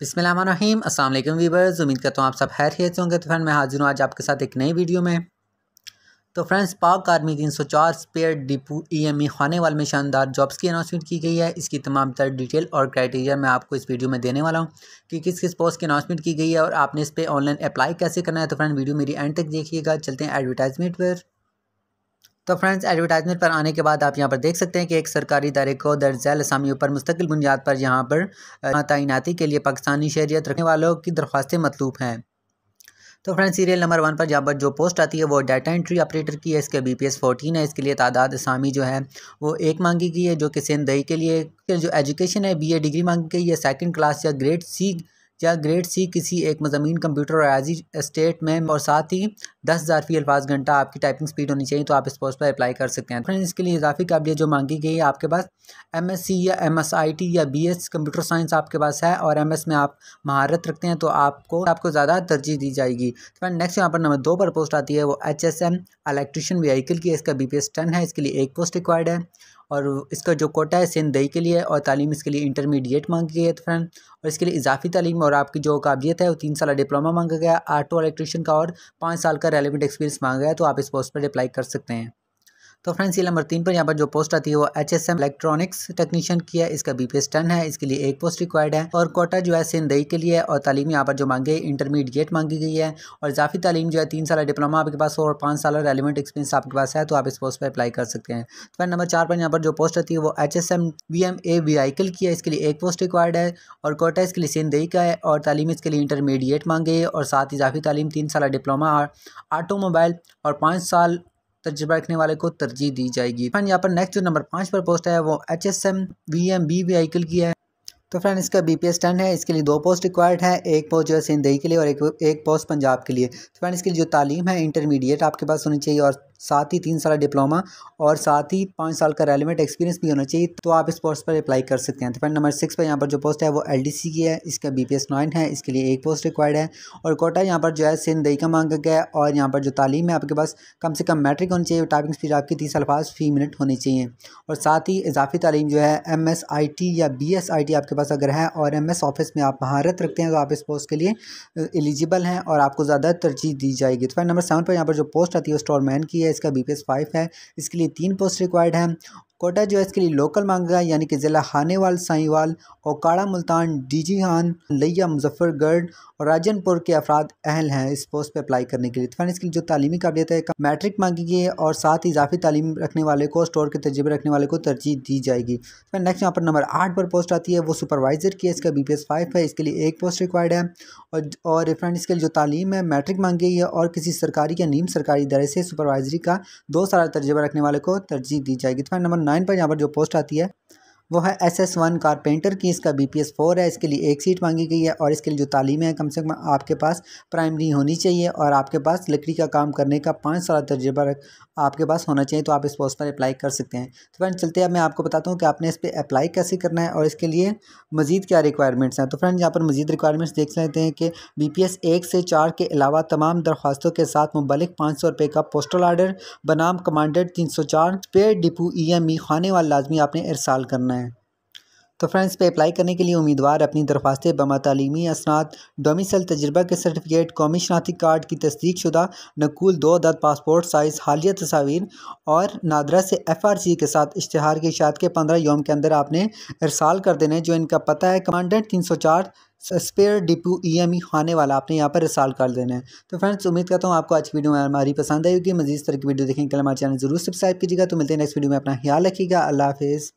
बिसमीम असल वीबर्स उम्मीद करता हूँ आप सब हैर खेत होंगे तो फ्रेंड मैं हाजिर हूँ आज आपके साथ एक नई वीडियो में तो फ्रेंड्स पाक आर्मी तीन सौ चार spare depot E M E वाले में शानदार जॉब्स की अनाउंसमेंट की गई है इसकी तमाम तर डिटेल और क्राइटेरिया मैं आपको इस वीडियो में देने वाला हूँ कि किस किस पोस्ट की अनाउंसमेंट की गई है और आपने इस पर ऑनलाइन अप्लाई कैसे करना है तो फ्रेंड वीडियो मेरी एंड तक देखिएगा चलते हैं एडवर्टाइजमेंट पर तो फ्रेंड्स एडवर्टाइजमेंट पर आने के बाद आप यहाँ पर देख सकते हैं कि एक सरकारी दायरे को दर्ज झैल असामियों पर मुस्तकिल बुनियाद पर यहाँ पर तैनाती के लिए पाकिस्तानी शहरीत रखने वालों की दरख्वास्तें मतलूब हैं तो फ्रेंड सीरियल नंबर वन पर जहाँ पर जो पोस्ट आती है वो डाटा एंट्री ऑपरेटर की है इसके बी पी एस फोर्टीन है इसके लिए तादाद असामी जो है वो एक मांगी गई है जो कि सिंधई के लिए जो एजुकेशन है बी ए डिग्री मांगी गई है सेकेंड क्लास या ग्रेड सी या ग्रेड सी किसी एक मजमीन कंप्यूटर और आजी स्टेट में और साथ ही दस हज़ार फी अल्फाज घंटा आपकी टाइपिंग स्पीड होनी चाहिए तो आप इस पोस्ट पर अप्लाई कर सकते हैं फ्रेंड तो इसके लिए इजाफी काबिलियत जो मांगी गई है आपके पास एम एस सी या एम एस आई टी या बी एस कंप्यूटर साइंस आपके पास है और एम एस में आप महारत रखते हैं तो आपको आपको ज़्यादा तरजीह दी जाएगी फ्रेंड तो नेक्स्ट यहाँ पर नंबर दो पर पोस्ट आती है वो H S M electrician vehicle की इसका बी पी एस टेन है इसके लिए एक पोस्ट रिक्वायर्ड है और इसका जो कोटा है सिंधई के लिए और तालीम इसके लिए इंटरमीडिएट मांगी गई है फ्रेंड तो और इसके लिए इजाफी तालीम और आपकी जो काबिलियत है वो तीन साल डिप्लोमा मांगा गया आटो इलेक्ट्रिशियन का और पाँच साल का रेलिवेंट एक्सपीरियंस मांगा गया तो आप इस पोस्ट पर अप्लाई कर सकते हैं तो फ्रेंड्स ये नंबर तीन पर यहाँ पर जो पोस्ट आती है वो H S M electronics technician की है इसका बी पी टेन है इसके लिए एक पोस्ट रिक्वायर्ड है और कोटा जो है दई के लिए और तालीम यहाँ पर जो मांगे इंटरमीडिएट मांगी गई है और जाफी तालीम जो है तीन साल डिप्लोमा आपके पास और पाँच साल रेलिवेंट एक्सपीरियंस आपके पास है तो आप इस पोस्ट पर अप्लाई कर सकते हैं तो फ्रेंड नंबर चार पर यहाँ पर जो पोस्ट आती है वो H S M V M A कल की है इसके लिए एक पोस्ट रिक्वायर्ड है और कोटा इसके लिए दई का है और तालीम इसके लिए इंटरमीडिएट है और साथ ही जाफी तालीम तीन साल डिप्लोमा ऑटोमोबाइल और पाँच साल तजर्बा रखने वाले को तरजीह दी जाएगी फ्रेंड यहाँ पर नेक्स्ट जो नंबर पाँच पर पोस्ट है वो H S M V M B vehicle की है तो फ्रेंड इसका बी पी एस टेन है इसके लिए दो पोस्ट रिक्वायर्ड है एक पोस्ट जो है सिंधई के लिए और एक एक पोस्ट पंजाब के लिए तो फ्रेंड इसके लिए जो तालीम है इंटरमीडिएट आपके पास होनी चाहिए और साथ ही तीन साल डिप्लोमा और साथ ही पाँच साल का रेलिवेंट एक्सपीरियंस भी होना चाहिए तो आप इस पोस्ट पर अप्लाई कर सकते हैं तो फ्रेंड नंबर सिक्स पर यहाँ पर जो पोस्ट है वो एल की है इसका बी पी है इसके लिए एक पोस्ट रिक्वायर्ड है और कोटा यहाँ पर जो है सिंधई का मांगा गया है और यहाँ पर जो तालीम है आपके पास कम से कम मैट्रिक होनी चाहिए टाइपिंग स्पीड आपकी तीस अल्फाज फी मिनट होनी चाहिए और साथ ही इजाफी तालीम जो है एम एस आई टी या बी एस आई टी आपके पास अगर है और एम एस ऑफिस में आप महारत रखते हैं तो आप इस पोस्ट के लिए एलिजिबल हैं और आपको ज़्यादा तरजीह दी जाएगी तो फ्रेंड नंबर सेवन पर यहाँ पर जो पोस्ट आती है स्टोर मैन की है है इसका बी पी एस फाइव है इसके लिए तीन पोस्ट रिक्वायर्ड हैं कोटा जो है इसके लिए लोकल मांगा गया यानी कि ज़िला हानेवाल साईवाल ओकाड़ा मुल्तान डीजीहान लिया मुजफ्फरगढ़ और राजनपुर के अफराद अहल हैं इस पोस्ट पर अप्लाई करने के लिए तो इसके लिए जो तालीमी काबिलियत है मैट्रिक मांगी गई है और साथ ही इजाफी तालीम रखने वाले को स्टोर के तजर्बे रखने वाले को तरजीह दी जाएगी फिर तो नेक्स्ट यहाँ पर नंबर आठ पर पोस्ट आती है वो सुपरवाइज़र की है इसका बी पी एस फाइव है इसके लिए एक पोस्ट रिक्वायर्ड है और और फ्रेंड इसके लिए जो तालीम है मैट्रिक मांगी गई है और किसी सरकारी या नीम सरकारी इदारे से सुपरवाइजरी का दो साल तजर्बा रखने वाले को तरजीह दी जाएगी तो नंबर नाइन पर यहाँ पर जो पोस्ट आती है वो है एस एस वन कारपेंटर की इसका बी पी एस फोर है इसके लिए एक सीट मांगी गई है और इसके लिए जो तालीम है कम से कम आपके पास प्राइमरी होनी चाहिए और आपके पास लकड़ी का काम करने का पाँच साल तजर्बा आपके पास होना चाहिए तो आप इस पोस्ट पर अप्लाई कर सकते हैं तो फ्रेंड चलते अब मैं आपको बताता हूँ कि आपने इस पर अप्लाई कैसे करना है और इसके लिए मजीद क्या रिक्वायरमेंट्स हैं तो फ्रेंड यहाँ पर मजीद रिक्वायरमेंट्स देख लेते हैं कि बी पी एस एक से चार के अलावा तमाम दरख्वास्तों के साथ मुबलिक पाँच सौ रुपये का पोस्टल आर्डर बनाम कमांडेड तीन सौ चार पे डिपो ई एम ई खाने वाला लाजमी आपने इरसाल करना है तो फ्रेंड्स पे अप्लाई करने के लिए उम्मीदवार अपनी दरख्वास्तें बमा तलीमी असनाद डोमिसल तजर्बा के सर्टिफिकेट कौमी शनाती कार्ड की तस्दीक शुदा नकूल दो अदद पासपोर्ट साइज़ हालिया तस्वीर और नादरा से एफ आर सी के साथ इश्तहार की इशात के पंद्रह योम के अंदर आपने इरसाल कर देने जो इनका पता है कमांडेंट तीन सौ चार spare depot E M E खाने वाला आपने यहाँ पर रिसाल कर देना है तो फ्रेंड्स उम्मीद करता हूँ आपको आज की वीडियो में हमारी पसंद आई होगी मजीद तरह की वीडियो देखेंगे कल हमारे चैनल जरूर सब्सक्राइब कीजिएगा तो मिलते हैं नेक्स्ट वीडियो में अपना ख्याल रखिएगा अल्लाह हाफिज़